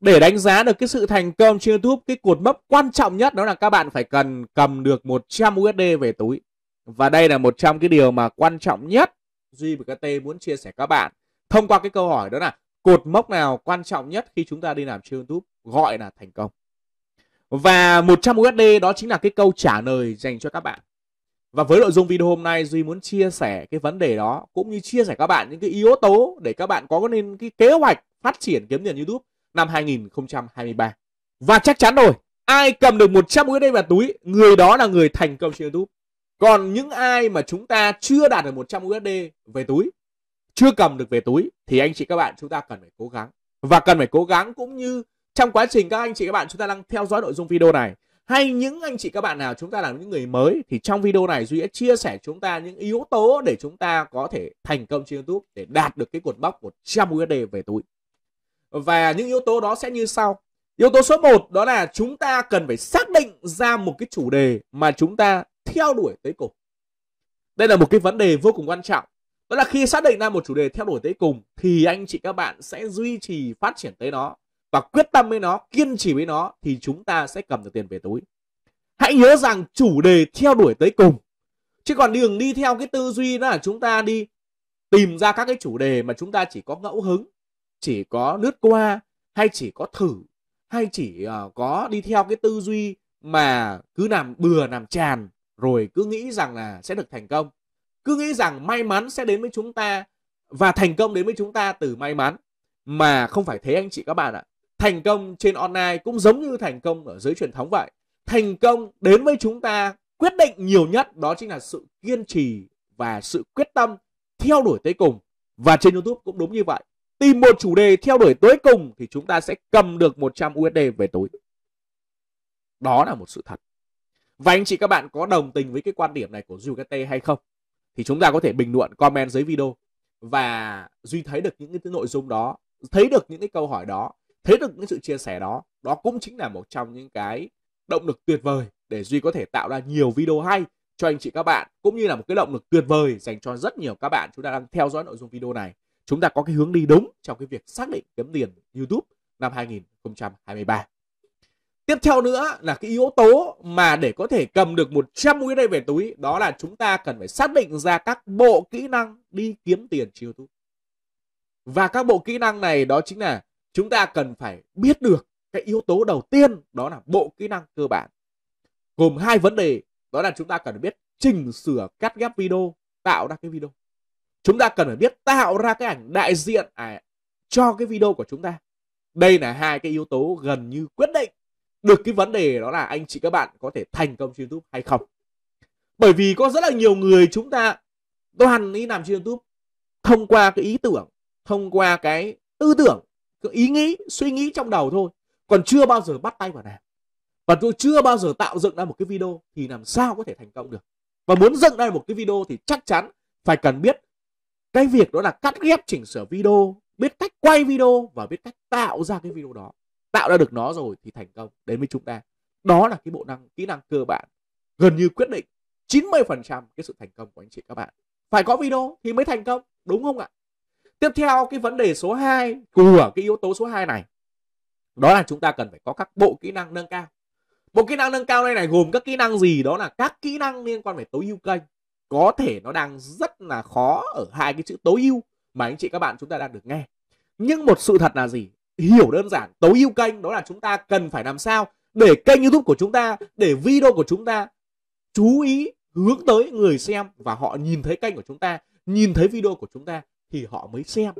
để đánh giá được cái sự thành công trên YouTube, cái cột mốc quan trọng nhất đó là các bạn phải cần cầm được 100 USD về túi. Và đây là một trong cái điều mà quan trọng nhất Duy và KT muốn chia sẻ các bạn. Thông qua cái câu hỏi đó là cột mốc nào quan trọng nhất khi chúng ta đi làm trên YouTube gọi là thành công. Và 100 USD đó chính là cái câu trả lời dành cho các bạn. Và với nội dung video hôm nay Duy muốn chia sẻ cái vấn đề đó cũng như chia sẻ các bạn những cái yếu tố để các bạn có nên cái kế hoạch phát triển kiếm tiền YouTube năm 2023. Và chắc chắn rồi, ai cầm được 100 USD vào túi, người đó là người thành công trên YouTube. Còn những ai mà chúng ta chưa đạt được 100 USD về túi, chưa cầm được về túi thì anh chị các bạn chúng ta cần phải cố gắng. Và cần phải cố gắng cũng như trong quá trình các anh chị các bạn chúng ta đang theo dõi nội dung video này hay những anh chị các bạn nào chúng ta là những người mới thì trong video này Duy sẽ chia sẻ chúng ta những yếu tố để chúng ta có thể thành công trên YouTube để đạt được cái cột mốc 100 USD về túi. Và những yếu tố đó sẽ như sau. Yếu tố số 1 đó là chúng ta cần phải xác định ra một cái chủ đề mà chúng ta theo đuổi tới cùng. Đây là một cái vấn đề vô cùng quan trọng. Đó là khi xác định ra một chủ đề theo đuổi tới cùng thì anh chị các bạn sẽ duy trì phát triển tới nó và quyết tâm với nó, kiên trì với nó thì chúng ta sẽ cầm được tiền về túi. Hãy nhớ rằng chủ đề theo đuổi tới cùng. Chứ còn đường đi theo cái tư duy đó là chúng ta đi tìm ra các cái chủ đề mà chúng ta chỉ có ngẫu hứng chỉ có lướt qua hay chỉ có thử hay chỉ uh, có đi theo cái tư duy mà cứ làm bừa làm tràn rồi cứ nghĩ rằng là sẽ được thành công cứ nghĩ rằng may mắn sẽ đến với chúng ta và thành công đến với chúng ta từ may mắn mà không phải thế anh chị các bạn ạ thành công trên online cũng giống như thành công ở giới truyền thống vậy thành công đến với chúng ta quyết định nhiều nhất đó chính là sự kiên trì và sự quyết tâm theo đuổi tới cùng và trên youtube cũng đúng như vậy tìm một chủ đề theo đuổi tới cùng thì chúng ta sẽ cầm được 100 USD về tối. Đó là một sự thật. Và anh chị các bạn có đồng tình với cái quan điểm này của Ducate hay không? Thì chúng ta có thể bình luận, comment dưới video. Và Duy thấy được những cái nội dung đó, thấy được những cái câu hỏi đó, thấy được những sự chia sẻ đó. Đó cũng chính là một trong những cái động lực tuyệt vời để Duy có thể tạo ra nhiều video hay cho anh chị các bạn cũng như là một cái động lực tuyệt vời dành cho rất nhiều các bạn chúng ta đang theo dõi nội dung video này chúng ta có cái hướng đi đúng trong cái việc xác định kiếm tiền YouTube năm 2023. Tiếp theo nữa là cái yếu tố mà để có thể cầm được 100 USD về túi đó là chúng ta cần phải xác định ra các bộ kỹ năng đi kiếm tiền trên YouTube. Và các bộ kỹ năng này đó chính là chúng ta cần phải biết được cái yếu tố đầu tiên đó là bộ kỹ năng cơ bản. Gồm hai vấn đề đó là chúng ta cần biết chỉnh sửa cắt ghép video, tạo ra cái video chúng ta cần phải biết tạo ra cái ảnh đại diện à, cho cái video của chúng ta đây là hai cái yếu tố gần như quyết định được cái vấn đề đó là anh chị các bạn có thể thành công trên youtube hay không bởi vì có rất là nhiều người chúng ta toàn đi làm trên youtube thông qua cái ý tưởng thông qua cái tư tưởng cái ý nghĩ suy nghĩ trong đầu thôi còn chưa bao giờ bắt tay vào làm và tôi chưa bao giờ tạo dựng ra một cái video thì làm sao có thể thành công được và muốn dựng ra một cái video thì chắc chắn phải cần biết cái việc đó là cắt ghép chỉnh sửa video biết cách quay video và biết cách tạo ra cái video đó tạo ra được nó rồi thì thành công đến với chúng ta đó là cái bộ năng kỹ năng cơ bản gần như quyết định 90% cái sự thành công của anh chị các bạn phải có video thì mới thành công đúng không ạ tiếp theo cái vấn đề số 2 của cái yếu tố số 2 này đó là chúng ta cần phải có các bộ kỹ năng nâng cao bộ kỹ năng nâng cao này này gồm các kỹ năng gì đó là các kỹ năng liên quan về tối ưu kênh có thể nó đang rất là khó ở hai cái chữ tối ưu mà anh chị các bạn chúng ta đang được nghe nhưng một sự thật là gì hiểu đơn giản tối ưu kênh đó là chúng ta cần phải làm sao để kênh youtube của chúng ta để video của chúng ta chú ý hướng tới người xem và họ nhìn thấy kênh của chúng ta nhìn thấy video của chúng ta thì họ mới xem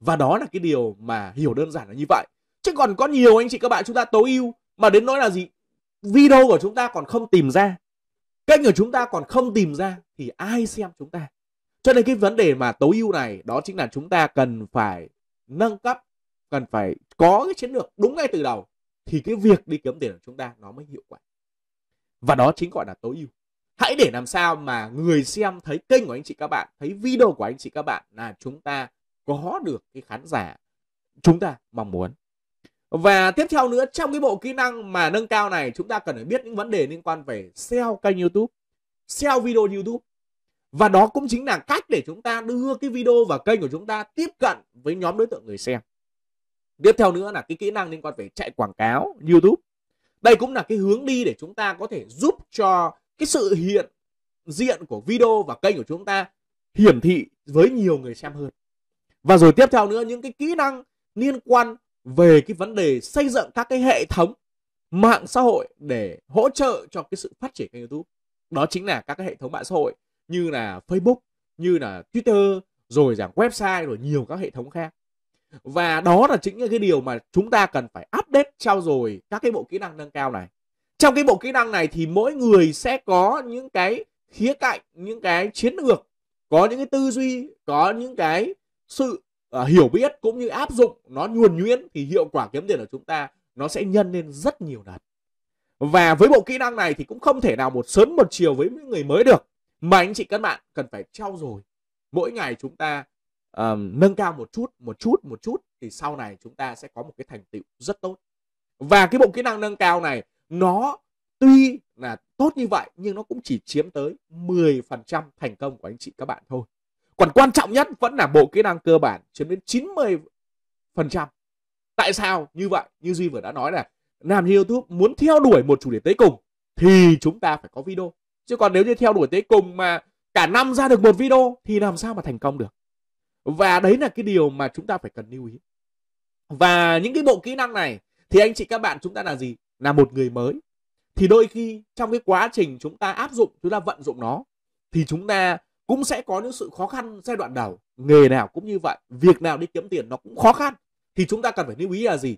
và đó là cái điều mà hiểu đơn giản là như vậy chứ còn có nhiều anh chị các bạn chúng ta tối ưu mà đến nỗi là gì video của chúng ta còn không tìm ra kênh của chúng ta còn không tìm ra thì ai xem chúng ta cho nên cái vấn đề mà tối ưu này đó chính là chúng ta cần phải nâng cấp cần phải có cái chiến lược đúng ngay từ đầu thì cái việc đi kiếm tiền của chúng ta nó mới hiệu quả và đó chính gọi là tối ưu hãy để làm sao mà người xem thấy kênh của anh chị các bạn thấy video của anh chị các bạn là chúng ta có được cái khán giả chúng ta mong muốn và tiếp theo nữa trong cái bộ kỹ năng mà nâng cao này chúng ta cần phải biết những vấn đề liên quan về SEO kênh YouTube, SEO video YouTube. Và đó cũng chính là cách để chúng ta đưa cái video và kênh của chúng ta tiếp cận với nhóm đối tượng người xem. Tiếp theo nữa là cái kỹ năng liên quan về chạy quảng cáo YouTube. Đây cũng là cái hướng đi để chúng ta có thể giúp cho cái sự hiện diện của video và kênh của chúng ta hiển thị với nhiều người xem hơn. Và rồi tiếp theo nữa những cái kỹ năng liên quan về cái vấn đề xây dựng các cái hệ thống mạng xã hội để hỗ trợ cho cái sự phát triển kênh YouTube. Đó chính là các cái hệ thống mạng xã hội như là Facebook, như là Twitter, rồi rằng website rồi nhiều các hệ thống khác. Và đó là chính là cái điều mà chúng ta cần phải update trao dồi các cái bộ kỹ năng nâng cao này. Trong cái bộ kỹ năng này thì mỗi người sẽ có những cái khía cạnh, những cái chiến lược, có những cái tư duy, có những cái sự uh, hiểu biết cũng như áp dụng nó nhuần nhuyễn thì hiệu quả kiếm tiền của chúng ta nó sẽ nhân lên rất nhiều lần và với bộ kỹ năng này thì cũng không thể nào một sớm một chiều với những người mới được mà anh chị các bạn cần phải trau dồi mỗi ngày chúng ta um, nâng cao một chút một chút một chút thì sau này chúng ta sẽ có một cái thành tựu rất tốt và cái bộ kỹ năng nâng cao này nó tuy là tốt như vậy nhưng nó cũng chỉ chiếm tới 10% thành công của anh chị các bạn thôi còn quan trọng nhất vẫn là bộ kỹ năng cơ bản chiếm đến 90 phần trăm tại sao như vậy như duy vừa đã nói là làm như youtube muốn theo đuổi một chủ đề tới cùng thì chúng ta phải có video chứ còn nếu như theo đuổi tới cùng mà cả năm ra được một video thì làm sao mà thành công được và đấy là cái điều mà chúng ta phải cần lưu ý và những cái bộ kỹ năng này thì anh chị các bạn chúng ta là gì là một người mới thì đôi khi trong cái quá trình chúng ta áp dụng chúng ta vận dụng nó thì chúng ta cũng sẽ có những sự khó khăn giai đoạn đầu nghề nào cũng như vậy việc nào đi kiếm tiền nó cũng khó khăn thì chúng ta cần phải lưu ý là gì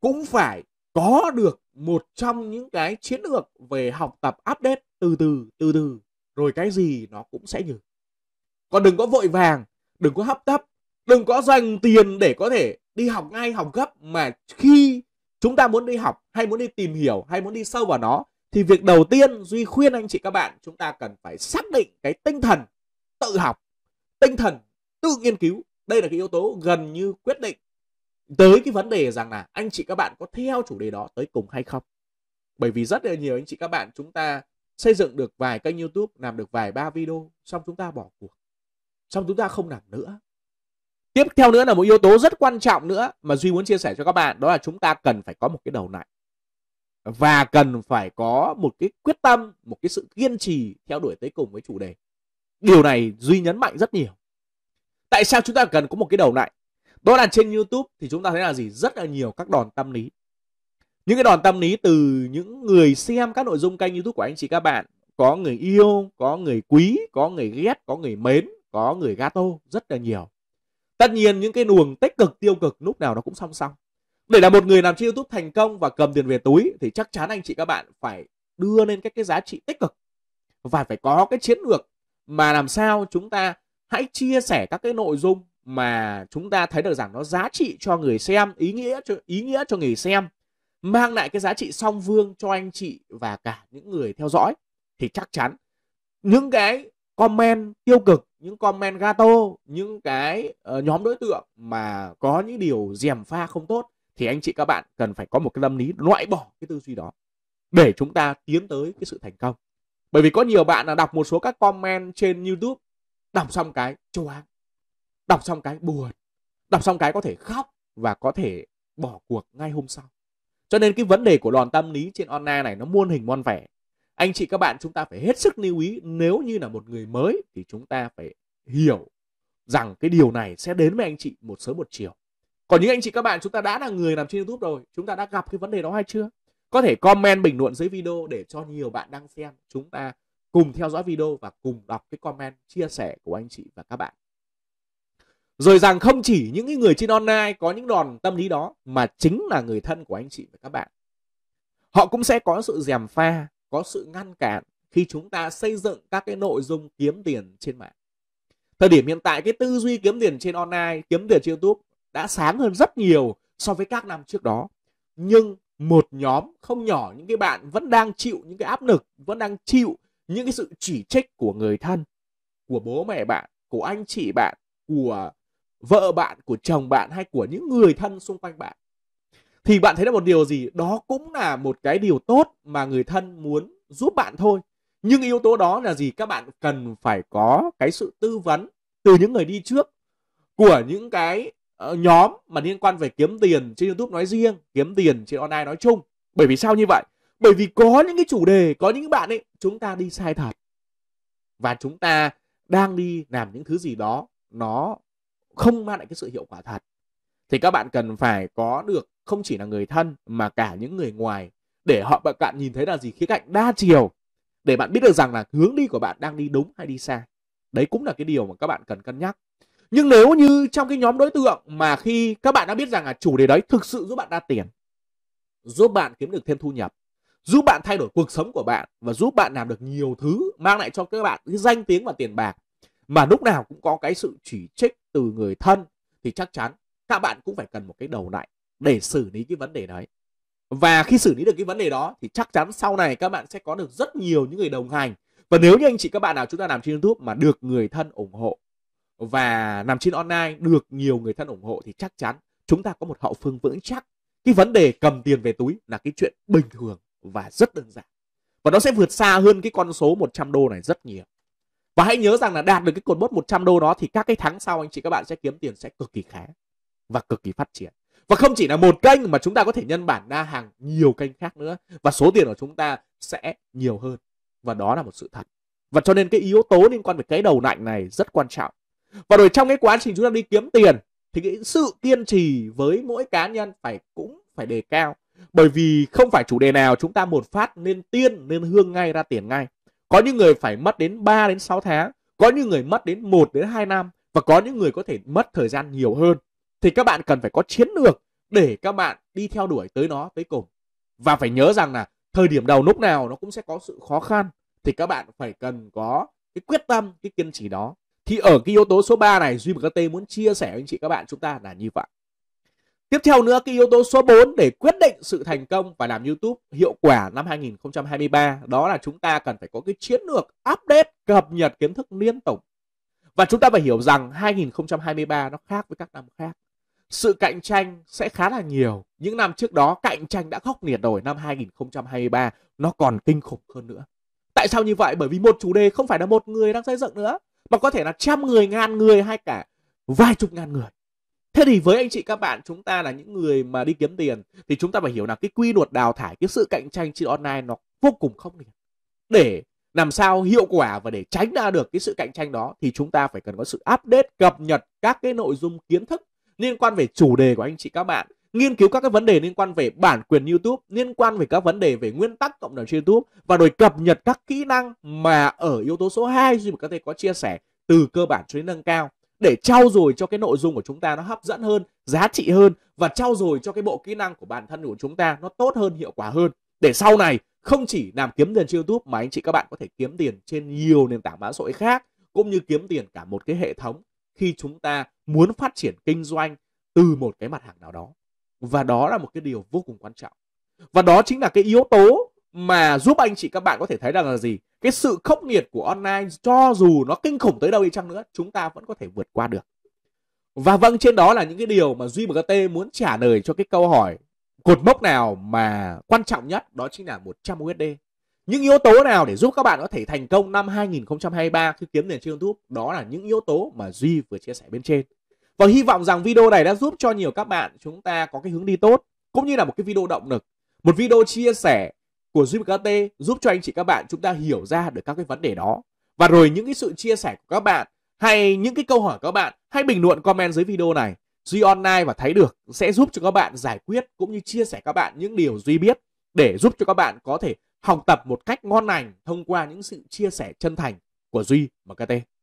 cũng phải có được một trong những cái chiến lược về học tập update từ từ từ từ rồi cái gì nó cũng sẽ như còn đừng có vội vàng đừng có hấp tấp đừng có dành tiền để có thể đi học ngay học gấp mà khi chúng ta muốn đi học hay muốn đi tìm hiểu hay muốn đi sâu vào nó thì việc đầu tiên duy khuyên anh chị các bạn chúng ta cần phải xác định cái tinh thần tự học tinh thần tự nghiên cứu đây là cái yếu tố gần như quyết định tới cái vấn đề rằng là anh chị các bạn có theo chủ đề đó tới cùng hay không bởi vì rất là nhiều anh chị các bạn chúng ta xây dựng được vài kênh youtube làm được vài ba video xong chúng ta bỏ cuộc xong chúng ta không làm nữa tiếp theo nữa là một yếu tố rất quan trọng nữa mà duy muốn chia sẻ cho các bạn đó là chúng ta cần phải có một cái đầu lạnh và cần phải có một cái quyết tâm một cái sự kiên trì theo đuổi tới cùng với chủ đề điều này duy nhấn mạnh rất nhiều tại sao chúng ta cần có một cái đầu lạnh đó là trên youtube thì chúng ta thấy là gì rất là nhiều các đòn tâm lý những cái đòn tâm lý từ những người xem các nội dung kênh youtube của anh chị các bạn có người yêu có người quý có người ghét có người mến có người gato rất là nhiều tất nhiên những cái luồng tích cực tiêu cực lúc nào nó cũng song song để là một người làm trên youtube thành công và cầm tiền về túi thì chắc chắn anh chị các bạn phải đưa lên các cái giá trị tích cực và phải có cái chiến lược mà làm sao chúng ta hãy chia sẻ các cái nội dung mà chúng ta thấy được rằng nó giá trị cho người xem, ý nghĩa cho ý nghĩa cho người xem, mang lại cái giá trị song vương cho anh chị và cả những người theo dõi thì chắc chắn những cái comment tiêu cực, những comment gato, những cái uh, nhóm đối tượng mà có những điều dèm pha không tốt thì anh chị các bạn cần phải có một cái tâm lý loại bỏ cái tư duy đó để chúng ta tiến tới cái sự thành công bởi vì có nhiều bạn là đọc một số các comment trên youtube đọc xong cái choáng đọc xong cái buồn đọc xong cái có thể khóc và có thể bỏ cuộc ngay hôm sau cho nên cái vấn đề của đòn tâm lý trên online này nó muôn hình muôn vẻ anh chị các bạn chúng ta phải hết sức lưu ý nếu như là một người mới thì chúng ta phải hiểu rằng cái điều này sẽ đến với anh chị một sớm một chiều còn những anh chị các bạn chúng ta đã là người làm trên youtube rồi chúng ta đã gặp cái vấn đề đó hay chưa có thể comment bình luận dưới video để cho nhiều bạn đang xem chúng ta cùng theo dõi video và cùng đọc cái comment chia sẻ của anh chị và các bạn rồi rằng không chỉ những người trên online có những đòn tâm lý đó mà chính là người thân của anh chị và các bạn họ cũng sẽ có sự dèm pha có sự ngăn cản khi chúng ta xây dựng các cái nội dung kiếm tiền trên mạng thời điểm hiện tại cái tư duy kiếm tiền trên online kiếm tiền trên youtube đã sáng hơn rất nhiều so với các năm trước đó nhưng một nhóm không nhỏ những cái bạn vẫn đang chịu những cái áp lực, vẫn đang chịu những cái sự chỉ trích của người thân, của bố mẹ bạn, của anh chị bạn, của vợ bạn, của chồng bạn hay của những người thân xung quanh bạn. Thì bạn thấy là một điều gì? Đó cũng là một cái điều tốt mà người thân muốn giúp bạn thôi. Nhưng yếu tố đó là gì? Các bạn cần phải có cái sự tư vấn từ những người đi trước của những cái Ờ, nhóm mà liên quan về kiếm tiền trên YouTube nói riêng, kiếm tiền trên online nói chung. Bởi vì sao như vậy? Bởi vì có những cái chủ đề, có những bạn ấy chúng ta đi sai thật. Và chúng ta đang đi làm những thứ gì đó nó không mang lại cái sự hiệu quả thật. Thì các bạn cần phải có được không chỉ là người thân mà cả những người ngoài để họ bạn nhìn thấy là gì khía cạnh đa chiều để bạn biết được rằng là hướng đi của bạn đang đi đúng hay đi sai. Đấy cũng là cái điều mà các bạn cần cân nhắc nhưng nếu như trong cái nhóm đối tượng mà khi các bạn đã biết rằng là chủ đề đấy thực sự giúp bạn ra tiền giúp bạn kiếm được thêm thu nhập giúp bạn thay đổi cuộc sống của bạn và giúp bạn làm được nhiều thứ mang lại cho các bạn cái danh tiếng và tiền bạc mà lúc nào cũng có cái sự chỉ trích từ người thân thì chắc chắn các bạn cũng phải cần một cái đầu lạnh để xử lý cái vấn đề đấy và khi xử lý được cái vấn đề đó thì chắc chắn sau này các bạn sẽ có được rất nhiều những người đồng hành và nếu như anh chị các bạn nào chúng ta làm trên youtube mà được người thân ủng hộ và nằm trên online được nhiều người thân ủng hộ thì chắc chắn chúng ta có một hậu phương vững chắc cái vấn đề cầm tiền về túi là cái chuyện bình thường và rất đơn giản và nó sẽ vượt xa hơn cái con số 100 đô này rất nhiều và hãy nhớ rằng là đạt được cái cột mốc 100 đô đó thì các cái tháng sau anh chị các bạn sẽ kiếm tiền sẽ cực kỳ khá và cực kỳ phát triển và không chỉ là một kênh mà chúng ta có thể nhân bản đa hàng nhiều kênh khác nữa và số tiền của chúng ta sẽ nhiều hơn và đó là một sự thật và cho nên cái yếu tố liên quan về cái đầu lạnh này rất quan trọng và rồi trong cái quá trình chúng ta đi kiếm tiền thì cái sự kiên trì với mỗi cá nhân phải cũng phải đề cao bởi vì không phải chủ đề nào chúng ta một phát nên tiên nên hương ngay ra tiền ngay có những người phải mất đến 3 đến 6 tháng có những người mất đến 1 đến 2 năm và có những người có thể mất thời gian nhiều hơn thì các bạn cần phải có chiến lược để các bạn đi theo đuổi tới nó tới cùng và phải nhớ rằng là thời điểm đầu lúc nào nó cũng sẽ có sự khó khăn thì các bạn phải cần có cái quyết tâm cái kiên trì đó thì ở cái yếu tố số 3 này Duy và MKT muốn chia sẻ với anh chị các bạn chúng ta là như vậy. Tiếp theo nữa cái yếu tố số 4 để quyết định sự thành công và làm YouTube hiệu quả năm 2023 đó là chúng ta cần phải có cái chiến lược update cập nhật kiến thức liên tục. Và chúng ta phải hiểu rằng 2023 nó khác với các năm khác. Sự cạnh tranh sẽ khá là nhiều. Những năm trước đó cạnh tranh đã khốc liệt rồi, năm 2023 nó còn kinh khủng hơn nữa. Tại sao như vậy? Bởi vì một chủ đề không phải là một người đang xây dựng nữa mà có thể là trăm người ngàn người hay cả vài chục ngàn người thế thì với anh chị các bạn chúng ta là những người mà đi kiếm tiền thì chúng ta phải hiểu là cái quy luật đào thải cái sự cạnh tranh trên online nó vô cùng không liền để làm sao hiệu quả và để tránh ra được cái sự cạnh tranh đó thì chúng ta phải cần có sự update cập nhật các cái nội dung kiến thức liên quan về chủ đề của anh chị các bạn nghiên cứu các cái vấn đề liên quan về bản quyền YouTube, liên quan về các vấn đề về nguyên tắc cộng đồng trên YouTube và rồi cập nhật các kỹ năng mà ở yếu tố số 2 Duy mục các thầy có chia sẻ từ cơ bản cho đến nâng cao để trau dồi cho cái nội dung của chúng ta nó hấp dẫn hơn, giá trị hơn và trau dồi cho cái bộ kỹ năng của bản thân của chúng ta nó tốt hơn, hiệu quả hơn để sau này không chỉ làm kiếm tiền trên YouTube mà anh chị các bạn có thể kiếm tiền trên nhiều nền tảng mạng xã hội khác cũng như kiếm tiền cả một cái hệ thống khi chúng ta muốn phát triển kinh doanh từ một cái mặt hàng nào đó và đó là một cái điều vô cùng quan trọng và đó chính là cái yếu tố mà giúp anh chị các bạn có thể thấy rằng là gì cái sự khốc nghiệt của online cho dù nó kinh khủng tới đâu đi chăng nữa chúng ta vẫn có thể vượt qua được và vâng trên đó là những cái điều mà duy mt muốn trả lời cho cái câu hỏi cột mốc nào mà quan trọng nhất đó chính là 100 USD những yếu tố nào để giúp các bạn có thể thành công năm 2023 khi kiếm tiền trên YouTube đó là những yếu tố mà Duy vừa chia sẻ bên trên và hy vọng rằng video này đã giúp cho nhiều các bạn chúng ta có cái hướng đi tốt cũng như là một cái video động lực một video chia sẻ của Duy KT giúp cho anh chị các bạn chúng ta hiểu ra được các cái vấn đề đó và rồi những cái sự chia sẻ của các bạn hay những cái câu hỏi của các bạn hay bình luận comment dưới video này Duy Online và Thấy Được sẽ giúp cho các bạn giải quyết cũng như chia sẻ các bạn những điều Duy biết để giúp cho các bạn có thể học tập một cách ngon lành thông qua những sự chia sẻ chân thành của Duy và KT.